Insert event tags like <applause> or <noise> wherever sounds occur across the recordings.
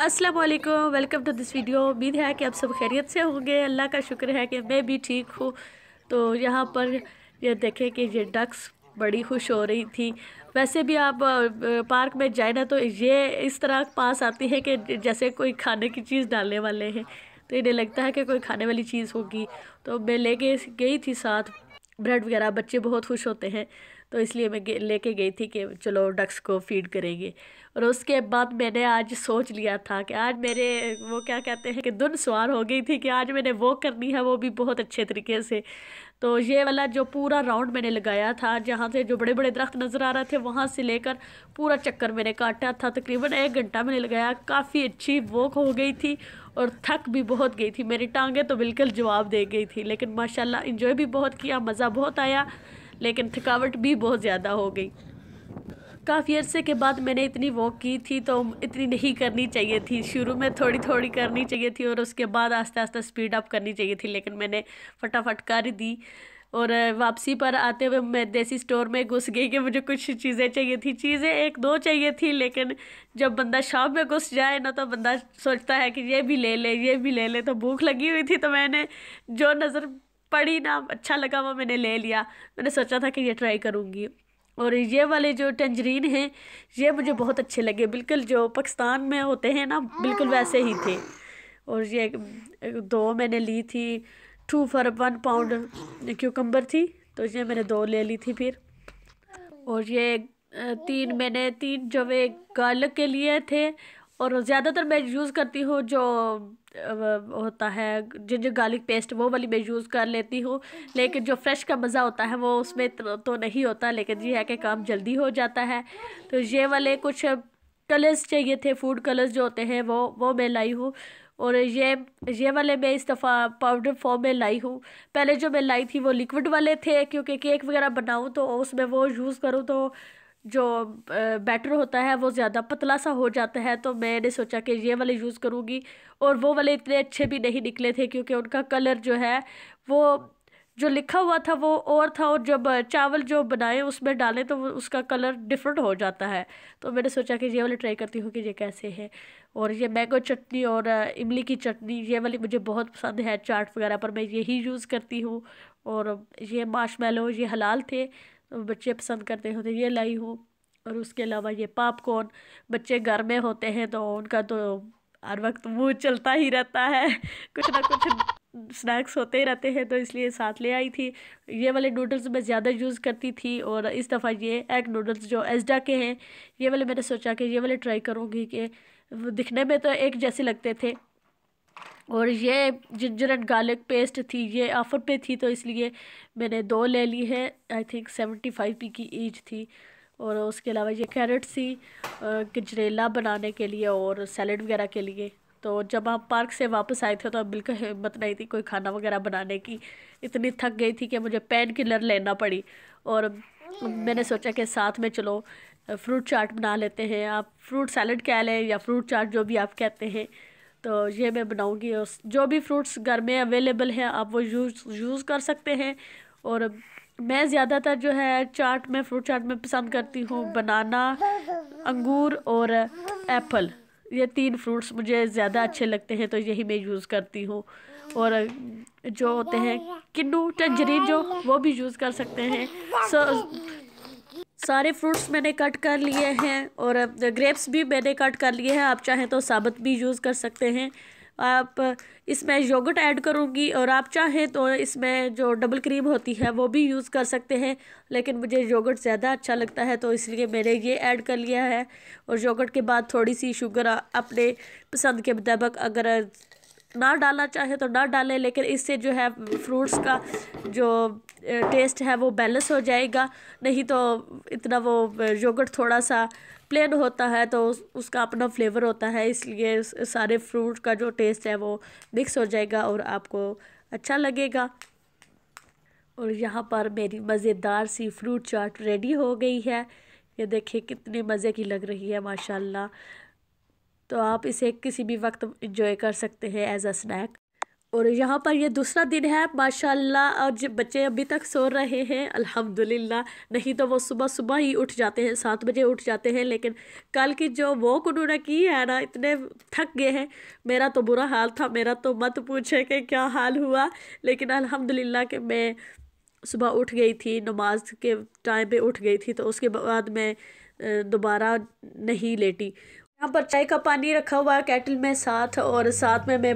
अस्सलाम वालेकुम welcome to this video उम्मीद है कि आप सब खैरियत से होंगे अल्लाह का शुक्र है कि मैं भी ठीक हूँ तो यहाँ पर ये देखें कि ये डक्स बड़ी खुश हो रही थी वैसे भी आप पार्क में जाए ना तो ये इस तरह पास आती है कि जैसे कोई खाने की चीज़ डालने वाले हैं तो इन्हें लगता है कि कोई खाने वाली चीज़ होगी तो मैं लेके गई थी साथ ब्रेड वगैरह बच्चे बहुत खुश होते हैं तो इसलिए मैं लेके गई थी कि चलो डक्स को फीड करेंगे और उसके बाद मैंने आज सोच लिया था कि आज मेरे वो क्या कहते हैं कि धुन सवार हो गई थी कि आज मैंने वो करनी है वो भी बहुत अच्छे तरीके से तो ये वाला जो पूरा राउंड मैंने लगाया था जहाँ से जो बड़े बड़े दरख्त नज़र आ रहे थे वहाँ से लेकर पूरा चक्कर मैंने काटा था तकरीबन एक घंटा मैंने लगाया काफ़ी अच्छी वॉक हो गई थी और थक भी बहुत गई थी मेरी टांगें तो बिल्कुल जवाब दे गई थी लेकिन माशाल्लाह इन्जॉय भी बहुत किया मज़ा बहुत आया लेकिन थकावट भी बहुत ज़्यादा हो गई काफ़ी अरसे के बाद मैंने इतनी वॉक की थी तो इतनी नहीं करनी चाहिए थी शुरू में थोड़ी थोड़ी करनी चाहिए थी और उसके बाद आस्ते आस्ते स्पीड अप करनी चाहिए थी लेकिन मैंने फटाफट कर दी और वापसी पर आते हुए मैं देसी स्टोर में घुस गई कि मुझे कुछ चीज़ें चाहिए थी चीज़ें एक दो चाहिए थी लेकिन जब बंदा शॉप में घुस जाए ना तो बंदा सोचता है कि ये भी ले ले ये भी ले ले तो भूख लगी हुई थी तो मैंने जो नज़र पढ़ी ना अच्छा लगा वो मैंने ले लिया मैंने सोचा था कि ये ट्राई करूँगी और ये वाले जो टेंजरीन हैं ये मुझे बहुत अच्छे लगे बिल्कुल जो पाकिस्तान में होते हैं ना बिल्कुल वैसे ही थे और ये दो मैंने ली थी two for one pound cucumber थी तो ये मैंने दो ले ली थी फिर और ये तीन मैंने तीन जो वे गार्लिक के लिए थे और ज़्यादातर मैं यूज़ करती हूँ जो होता है जिंजर गार्लिक पेस्ट वो वाली मैं यूज़ कर लेती हूँ लेकिन जो फ्रेश का मज़ा होता है वो उसमें तो, तो नहीं होता लेकिन ये है कि काम जल्दी हो जाता है तो ये वाले कुछ कलर्स चाहिए थे फूड कलर्स जो होते हैं वो वो मैं लाई हूँ और ये ये वाले मैं इस दफ़ा पाउडर फॉर्म में लाई हूँ पहले जो मैं लाई थी वो लिक्विड वाले थे क्योंकि केक वगैरह बनाऊँ तो उसमें वो यूज़ करूँ तो जो बैटर होता है वो ज़्यादा पतला सा हो जाता है तो मैंने सोचा कि ये वाले यूज़ करूँगी और वो वाले इतने अच्छे भी नहीं निकले थे क्योंकि उनका कलर जो है वो जो लिखा हुआ था वो और था और जब चावल जो बनाए उसमें डालें तो उसका कलर डिफरेंट हो जाता है तो मैंने सोचा कि ये वाले ट्राई करती हूँ कि ये कैसे है और ये मैंगो चटनी और इमली की चटनी ये वाली मुझे बहुत पसंद है चाट वगैरह पर मैं यही यूज़ करती हूँ और ये मार्शमेलो ये हलाल थे बच्चे पसंद करते होते ये लाई हूँ और उसके अलावा ये पॉपकॉर्न बच्चे घर में होते हैं तो उनका तो हर वक्त मुँह चलता ही रहता है <laughs> कुछ ना कुछ स्नैक्स होते ही रहते हैं तो इसलिए साथ ले आई थी ये वाले नूडल्स मैं ज़्यादा यूज़ करती थी और इस दफ़ा ये एग नूडल्स जो एजडा के हैं ये वाले मैंने सोचा कि ये वाले ट्राई करूँगी कि दिखने में तो एक जैसे लगते थे और ये जिंजर एंड गार्लिक पेस्ट थी ये ऑफ़र पे थी तो इसलिए मैंने दो ले ली है I think seventy five p की एज थी और उसके अलावा ये कैरेट थी गजरेला बनाने के लिए और सैलड वगैरह के लिए तो जब हम पार्क से वापस आए थे तो अब बिल्कुल हिम्मत नहीं थी कोई खाना वगैरह बनाने की इतनी थक गई थी कि मुझे पेन किलर लेना पड़ी और मैंने सोचा कि साथ में चलो फ्रूट चाट बना लेते हैं आप फ्रूट सैलड कह लें या फ्रूट चाट जो भी आप कहते हैं तो ये मैं बनाऊँगी जो भी फ्रूट्स घर में अवेलेबल हैं आप वो यूज़ यूज़ कर सकते हैं और मैं ज़्यादातर जो है चाट में फ्रूट चाट में पसंद करती हूँ बनाना अंगूर और एप्पल ये तीन फ्रूट्स मुझे ज़्यादा अच्छे लगते हैं तो यही मैं यूज़ करती हूँ और जो होते हैं किन्नू टंजरीन जो वो भी यूज़ कर सकते हैं सो सारे फ्रूट्स मैंने कट कर लिए हैं और ग्रेप्स भी मैंने कट कर लिए हैं आप चाहें तो साबुत भी यूज़ कर सकते हैं आप इसमें योगर्ट ऐड करूँगी और आप चाहें तो इसमें जो डबल क्रीम होती है वो भी यूज़ कर सकते हैं लेकिन मुझे योगर्ट ज़्यादा अच्छा लगता है तो इसलिए मैंने ये ऐड कर लिया है और योगर्ट के बाद थोड़ी सी शुगर अपने पसंद के मुताबिक अगर ना डालना चाहे तो ना डालें लेकिन इससे जो है फ्रूट्स का जो टेस्ट है वो बैलेंस हो जाएगा नहीं तो इतना वो योगर्ट थोड़ा सा प्लेन होता है तो उसका अपना फ्लेवर होता है इसलिए सारे फ्रूट का जो टेस्ट है वो मिक्स हो जाएगा और आपको अच्छा लगेगा और यहाँ पर मेरी मज़ेदार सी फ्रूट चाट रेडी हो गई है ये देखिए कितनी मज़े की लग रही है माशाल्लाह तो आप इसे किसी भी वक्त इंजॉय कर सकते हैं एज अ स्नैक और यहाँ पर यह दूसरा दिन है माशाल्लाह और जब बच्चे अभी तक सो रहे हैं अल्हम्दुलिल्लाह नहीं तो वो सुबह सुबह ही उठ जाते हैं सात बजे उठ जाते हैं लेकिन कल की जो वॉक उन्होंने की है ना इतने थक गए हैं मेरा तो बुरा हाल था मेरा तो मत पूछे कि क्या हाल हुआ लेकिन अल्हम्दुलिल्लाह कि मैं सुबह उठ गई थी नमाज के टाइम पर उठ गई थी तो उसके बाद मैं दोबारा नहीं लेटी यहाँ पर चाय का पानी रखा हुआ है कैटल में साथ और साथ में मैं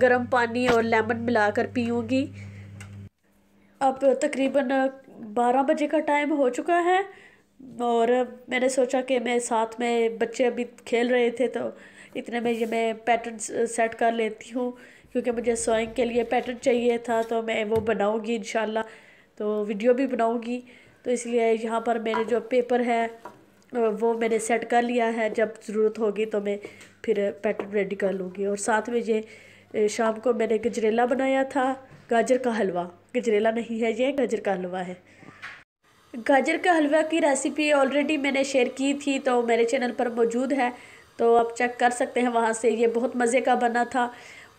गर्म पानी और लेमन मिलाकर पीऊँगी अब तकरीबन बारह बजे का टाइम हो चुका है और मैंने सोचा कि मैं साथ में बच्चे अभी खेल रहे थे तो इतने में ये मैं पैटर्न सेट कर लेती हूँ क्योंकि मुझे सोइंग के लिए पैटर्न चाहिए था तो मैं वो बनाऊँगी इन तो वीडियो भी बनाऊँगी तो इसलिए यहाँ पर मेरे जो पेपर है वो मैंने सेट कर लिया है जब ज़रूरत होगी तो मैं फिर पैटर्न रेडी कर लूँगी और साथ में ये शाम को मैंने गजरेला बनाया था गाजर का हलवा गजरेला नहीं है ये गाजर का हलवा है गाजर का हलवा की रेसिपी ऑलरेडी मैंने शेयर की थी तो मेरे चैनल पर मौजूद है तो आप चेक कर सकते हैं वहाँ से ये बहुत मज़े का बना था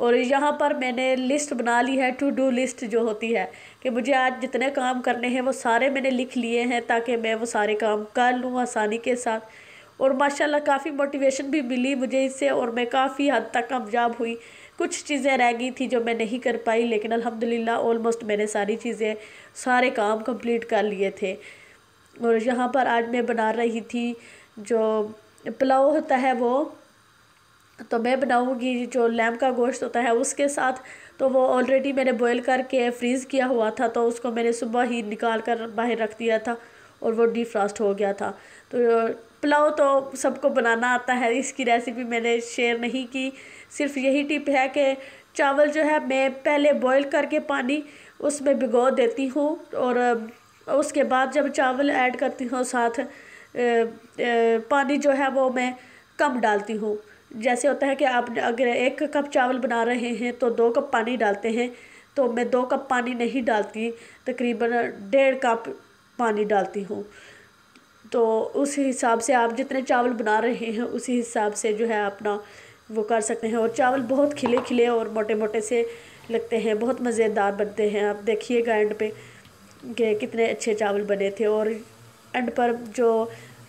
और यहाँ पर मैंने लिस्ट बना ली है टू डू लिस्ट जो होती है कि मुझे आज जितने काम करने हैं वो सारे मैंने लिख लिए हैं ताकि मैं वो सारे काम कर लूँ आसानी के साथ और माशाल्लाह काफ़ी मोटिवेशन भी मिली मुझे इससे और मैं काफ़ी हद तक कामयाब हुई कुछ चीज़ें रह गई थी जो मैं नहीं कर पाई लेकिन अल्हम्दुलिल्लाह ऑलमोस्ट मैंने सारी चीज़ें सारे काम कंप्लीट कर लिए थे और यहाँ पर आज मैं बना रही थी जो पुलाव होता है वो तो मैं बनाऊंगी जो लैम का गोश्त होता है उसके साथ तो वो ऑलरेडी मैंने बॉयल करके फ्रीज़ किया हुआ था तो उसको मैंने सुबह ही निकाल कर बाहर रख दिया था और वो डिफ्रास्ट हो गया था तो पुलाव तो सबको बनाना आता है इसकी रेसिपी मैंने शेयर नहीं की सिर्फ यही टिप है कि चावल जो है मैं पहले बॉयल करके पानी उसमें भिगो देती हूँ और उसके बाद जब चावल ऐड करती हूँ साथ पानी जो है वो मैं कम डालती हूँ जैसे होता है कि आप अगर एक कप चावल बना रहे हैं तो दो कप पानी डालते हैं तो मैं दो कप पानी नहीं डालती तकरीबन डेढ़ कप पानी डालती हूँ तो उस हिसाब से आप जितने चावल बना रहे हैं उसी हिसाब से जो है अपना वो कर सकते हैं और चावल बहुत खिले खिले और मोटे मोटे से लगते हैं बहुत मज़ेदार बनते हैं आप देखिएगा एंड पे कि कितने अच्छे चावल बने थे और एंड पर जो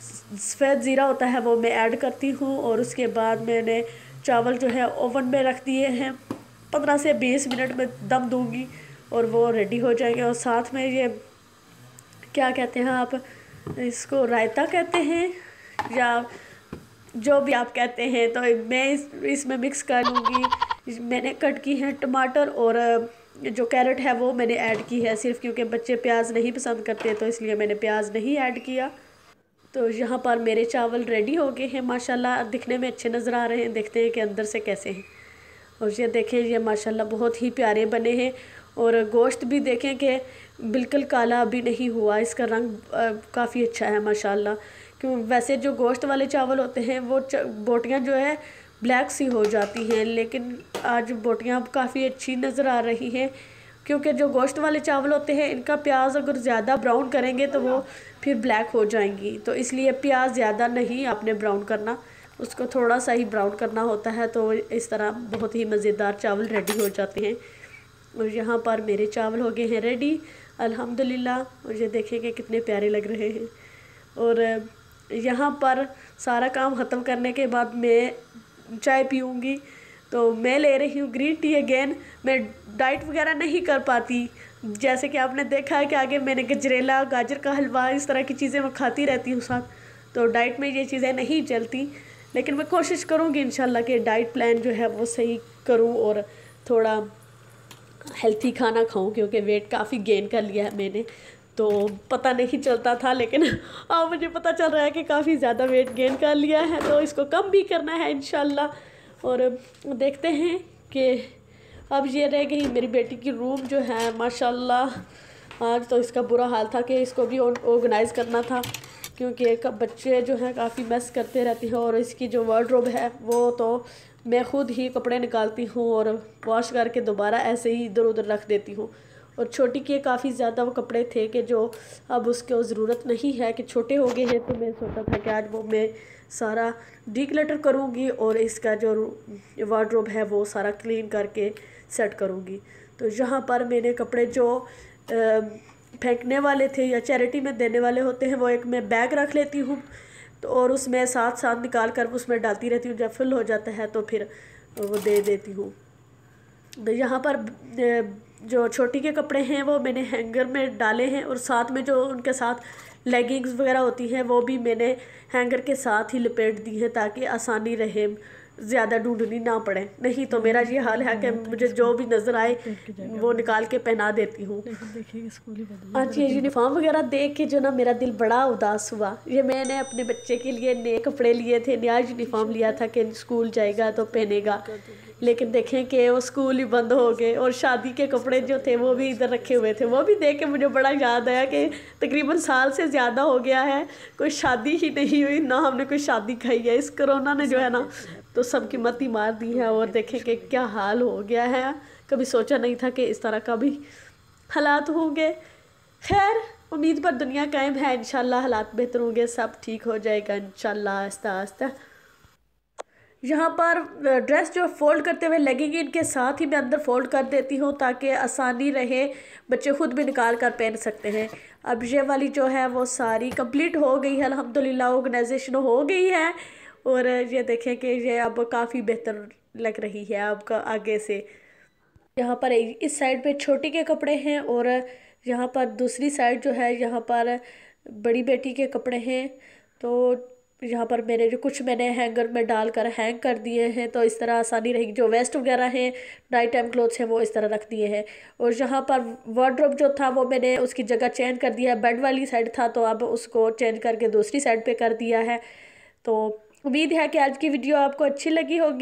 सफ़ेद ज़ीरा होता है वो मैं ऐड करती हूँ और उसके बाद मैंने चावल जो है ओवन में रख दिए हैं पंद्रह से बीस मिनट में दम दूँगी और वो रेडी हो जाएंगे और साथ में ये क्या कहते हैं आप इसको रायता कहते हैं या जो भी आप कहते हैं तो मैं इस इसमें मिक्स कर लूँगी मैंने कट की है टमाटर और जो कैरेट है वो मैंने ऐड की है सिर्फ क्योंकि बच्चे प्याज नहीं पसंद करते तो इसलिए मैंने प्याज नहीं ऐड किया तो यहाँ पर मेरे चावल रेडी हो गए हैं माशाल्लाह दिखने में अच्छे नज़र आ रहे हैं देखते हैं कि अंदर से कैसे हैं और ये देखें ये माशाल्लाह बहुत ही प्यारे बने हैं और गोश्त भी देखें कि बिल्कुल काला अभी नहीं हुआ इसका रंग काफ़ी अच्छा है माशाल्लाह क्यों वैसे जो गोश्त वाले चावल होते हैं वो बोटियाँ जो है ब्लैक सी हो जाती हैं लेकिन आज बोटियाँ काफ़ी अच्छी नज़र आ रही हैं क्योंकि जो गोश्त वाले चावल होते हैं इनका प्याज अगर ज़्यादा ब्राउन करेंगे तो वो फिर ब्लैक हो जाएंगी तो इसलिए प्याज ज़्यादा नहीं आपने ब्राउन करना उसको थोड़ा सा ही ब्राउन करना होता है तो इस तरह बहुत ही मज़ेदार चावल रेडी हो जाते हैं और यहाँ पर मेरे चावल हो गए हैं रेडी अल्हम्दुलिल्लाह और ये देखें कि कितने प्यारे लग रहे हैं और यहाँ पर सारा काम ख़त्म करने के बाद मैं चाय पीऊँगी तो मैं ले रही हूँ ग्रीन टी अगेन मैं डाइट वगैरह नहीं कर पाती जैसे कि आपने देखा है कि आगे मैंने गजरेला गाजर का हलवा इस तरह की चीज़ें मैं खाती रहती हूँ साथ तो डाइट में ये चीज़ें नहीं चलती लेकिन मैं कोशिश करूँगी इन कि डाइट प्लान जो है वो सही करूँ और थोड़ा हेल्थी खाना खाऊं क्योंकि वेट काफ़ी गेन कर लिया है मैंने तो पता नहीं चलता था लेकिन <laughs> अब मुझे पता चल रहा है कि काफ़ी ज़्यादा वेट गेन कर लिया है तो इसको कम भी करना है इन और देखते हैं कि अब ये रह गई मेरी बेटी की रूम जो है माशाल्लाह आज तो इसका बुरा हाल था कि इसको भी ऑर्गेनाइज़ करना था क्योंकि बच्चे जो हैं काफ़ी मेस करते रहते हैं और इसकी जो वार्ड्रोब है वो तो मैं खुद ही कपड़े निकालती हूँ और वॉश करके दोबारा ऐसे ही इधर उधर रख देती हूँ और छोटी के काफ़ी ज़्यादा वो कपड़े थे कि जो अब उसको ज़रूरत नहीं है कि छोटे हो गए हैं तो मैं सोचा था कि आज वो मैं सारा डी क्लटर करूँगी और इसका जो वार्ड्रोब है वो सारा क्लीन करके सेट करूँगी तो यहाँ पर मैंने कपड़े जो फेंकने वाले थे या चैरिटी में देने वाले होते हैं वो एक मैं बैग रख लेती हूँ तो और उसमें साथ साथ निकाल कर उसमें डालती रहती हूँ जब फुल हो जाता है तो फिर वो दे देती हूँ तो यहाँ पर जो छोटी के कपड़े हैं वो मैंने हैंगर में डाले हैं और साथ में जो उनके साथ लेगिंग्स वगैरह होती हैं वो भी मैंने हैंगर के साथ ही लपेट दी है ताकि आसानी रहे ज़्यादा ढूंढनी ना पड़े नहीं तो मेरा ये हाल है कि हम्म। मुझे जो भी नज़र आए वो निकाल के पहना देती हूँ आज ये हाँ यूनिफॉर्म वगैरह देख के जो ना मेरा दिल बड़ा उदास हुआ ये मैंने अपने बच्चे के लिए नए कपड़े लिए थे नया यूनिफॉर्म अच्छा। लिया था कि स्कूल जाएगा तो पहनेगा लेकिन देखें कि वो स्कूल ही बंद हो गए और शादी के कपड़े जो थे वो भी इधर रखे हुए थे वो भी देख के मुझे बड़ा याद आया कि तकरीबन साल से ज़्यादा हो गया है कोई शादी ही नहीं हुई ना हमने कोई शादी खाई है इस करोना ने जो है ना तो सब की मती मार दी है और देखें कि क्या हाल हो गया है कभी सोचा नहीं था कि इस तरह का भी हालात होंगे खैर उम्मीद पर दुनिया कायम है इन हालात बेहतर होंगे सब ठीक हो जाएगा इन आस्ता आस्ता यहाँ पर ड्रेस जो फोल्ड करते हुए लगेंगे इनके साथ ही मैं अंदर फोल्ड कर देती हूँ ताकि आसानी रहे बच्चे ख़ुद भी निकाल कर पहन सकते हैं अब ये वाली जो है वो सारी कंप्लीट हो गई है अलहमदिल्ला ऑर्गेनाइजेशन हो गई है और ये देखें कि ये अब काफ़ी बेहतर लग रही है आपका आगे से यहाँ पर इस साइड पर छोटी के कपड़े हैं और यहाँ पर दूसरी साइड जो है यहाँ पर बड़ी बेटी के कपड़े हैं तो यहाँ पर मैंने जो कुछ मैंने हैंगर में डाल कर हैंग कर दिए हैं तो इस तरह आसानी रहेगी जो वेस्ट वगैरह हैं नाइट टाइम क्लोथ्स हैं वो इस तरह रख दिए हैं और यहाँ पर वार्ड्रोप जो था वो मैंने उसकी जगह चेंज कर दिया है बेड वाली साइड था तो अब उसको चेंज करके दूसरी साइड पर कर दिया है तो उम्मीद है कि आज की वीडियो आपको अच्छी लगी होगी